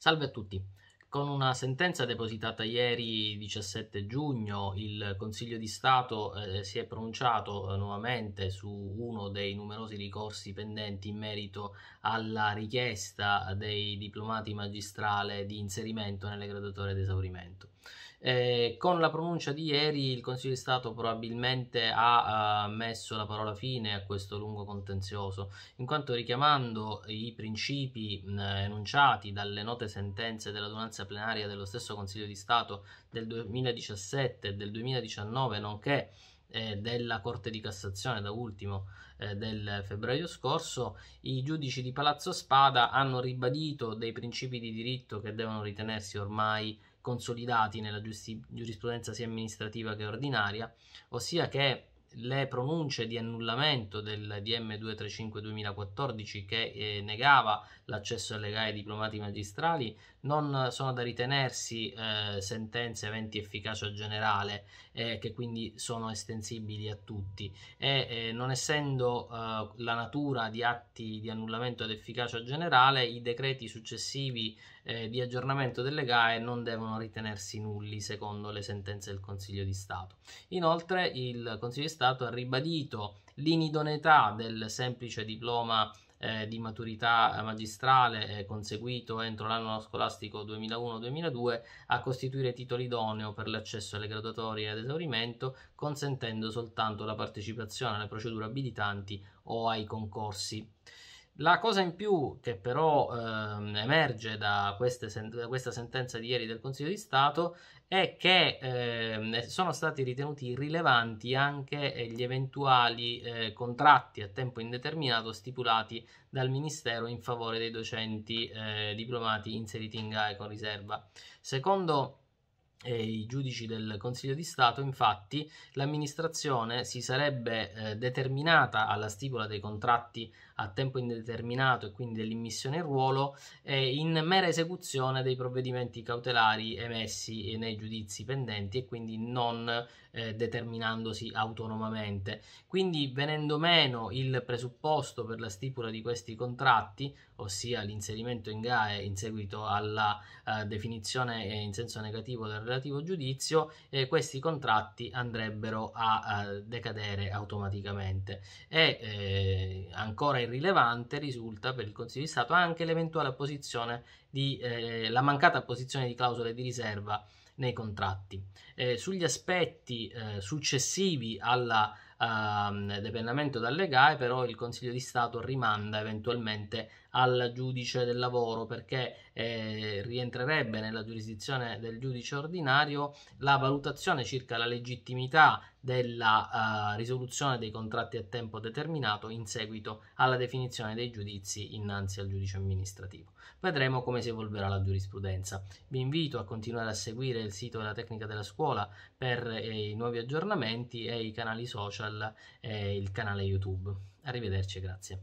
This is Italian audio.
Salve a tutti. Con una sentenza depositata ieri 17 giugno il Consiglio di Stato eh, si è pronunciato eh, nuovamente su uno dei numerosi ricorsi pendenti in merito alla richiesta dei diplomati magistrale di inserimento nelle graduatorie d'esaurimento. Eh, con la pronuncia di ieri il Consiglio di Stato probabilmente ha eh, messo la parola fine a questo lungo contenzioso, in quanto richiamando i principi enunciati dalle note sentenze della dell'adunanza sentenze plenarie dello stesso Consiglio di Stato del 2017 e del 2019, nonché eh, della Corte di Cassazione, da ultimo eh, del febbraio scorso, i giudici di Palazzo Spada hanno ribadito dei principi di diritto che devono ritenersi ormai consolidati nella giurisprudenza sia amministrativa che ordinaria, ossia che le pronunce di annullamento del DM 235 2014 che eh, negava l'accesso illegale ai diplomati magistrali non sono da ritenersi eh, sentenze aventi efficacia generale eh, che quindi sono estensibili a tutti e eh, non essendo eh, la natura di atti di annullamento ad efficacia generale i decreti successivi eh, di aggiornamento delle GAE non devono ritenersi nulli secondo le sentenze del Consiglio di Stato. Inoltre il Consiglio di Stato stato ribadito l'inidoneità del semplice diploma eh, di maturità magistrale eh, conseguito entro l'anno scolastico 2001-2002 a costituire titolo idoneo per l'accesso alle graduatorie ad esaurimento, consentendo soltanto la partecipazione alle procedure abilitanti o ai concorsi. La cosa in più che però ehm, emerge da, sen- da, questa sentenza di ieri del Consiglio di Stato è che ehm, sono stati ritenuti irrilevanti anche eh, gli eventuali eh, contratti a tempo indeterminato stipulati dal Ministero in favore dei docenti eh, diplomati inseriti in GAE con riserva. Secondo eh, i giudici del Consiglio di Stato, infatti, l'amministrazione si sarebbe eh, determinata alla stipula dei contratti a tempo indeterminato e quindi dell'immissione in ruolo eh, in mera esecuzione dei provvedimenti cautelari emessi nei giudizi pendenti e quindi non eh, determinandosi autonomamente. Quindi venendo meno il presupposto per la stipula di questi contratti, ossia l'inserimento in GAE in seguito alla eh, definizione in senso negativo del relativo giudizio eh, questi contratti andrebbero a, a decadere automaticamente e eh, ancora irrilevante risulta per il Consiglio di Stato anche l'eventuale apposizione di eh, la mancata apposizione di clausole di riserva nei contratti. Eh, sugli aspetti eh, successivi alla Uh, dependamento dalle GAE, però il Consiglio di Stato rimanda eventualmente al giudice del lavoro perché eh, rientrerebbe nella giurisdizione del giudice ordinario la valutazione circa la legittimità della eh, risoluzione dei contratti a tempo determinato in seguito alla definizione dei giudizi innanzi al giudice amministrativo. Vedremo come si evolverà la giurisprudenza. Vi invito a continuare a seguire il sito della tecnica della scuola per eh, i nuovi aggiornamenti e i canali social e il canale YouTube. Arrivederci, e grazie.